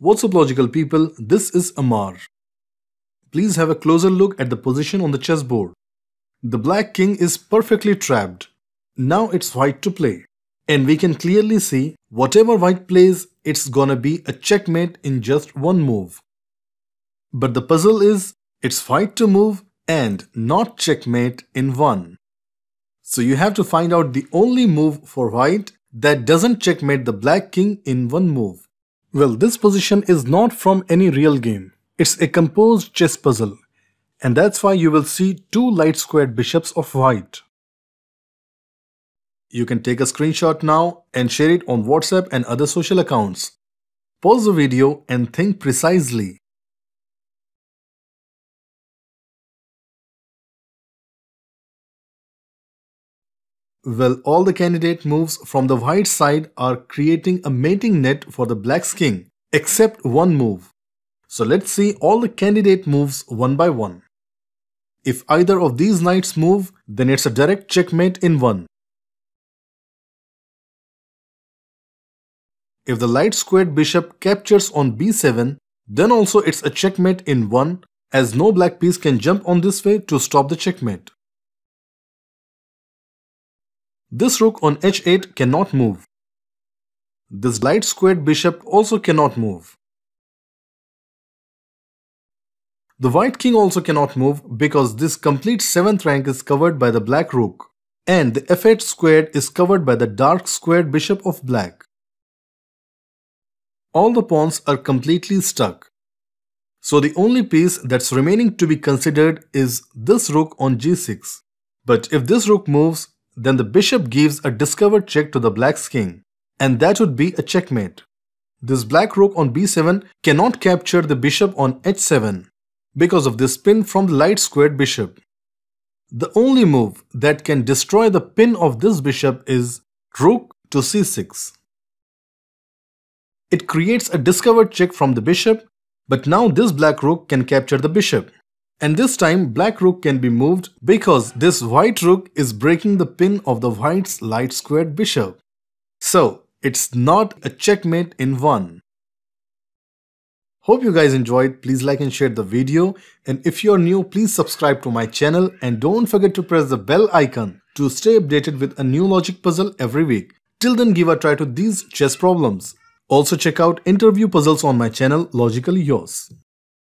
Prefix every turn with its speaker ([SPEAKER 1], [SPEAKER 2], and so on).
[SPEAKER 1] What's up logical people, this is Amar. Please have a closer look at the position on the chessboard. The black king is perfectly trapped. Now it's white to play. And we can clearly see, whatever white plays, it's gonna be a checkmate in just one move. But the puzzle is, it's white to move and not checkmate in one. So you have to find out the only move for white that doesn't checkmate the black king in one move. Well, this position is not from any real game. It's a composed chess puzzle. And that's why you will see two light squared bishops of white. You can take a screenshot now and share it on WhatsApp and other social accounts. Pause the video and think precisely. Well, all the candidate moves from the white side are creating a mating net for the black's king, except one move. So let's see all the candidate moves one by one. If either of these knights move, then it's a direct checkmate in one. If the light squared bishop captures on b7, then also it's a checkmate in 1 as no black piece can jump on this way to stop the checkmate. This rook on h8 cannot move. This light squared bishop also cannot move. The white king also cannot move because this complete 7th rank is covered by the black rook and the f8 squared is covered by the dark squared bishop of black. All the pawns are completely stuck. So the only piece that's remaining to be considered is this rook on g6. But if this rook moves, then the bishop gives a discovered check to the black's king, and that would be a checkmate. This black rook on b7 cannot capture the bishop on h7 because of this pin from the light squared bishop. The only move that can destroy the pin of this bishop is rook to c6. It creates a discovered check from the bishop, but now this black rook can capture the bishop. And this time black rook can be moved because this white rook is breaking the pin of the white's light squared bishop. So it's not a checkmate in one. Hope you guys enjoyed, please like and share the video and if you're new please subscribe to my channel and don't forget to press the bell icon to stay updated with a new logic puzzle every week. Till then give a try to these chess problems. Also check out interview puzzles on my channel Logically Yours.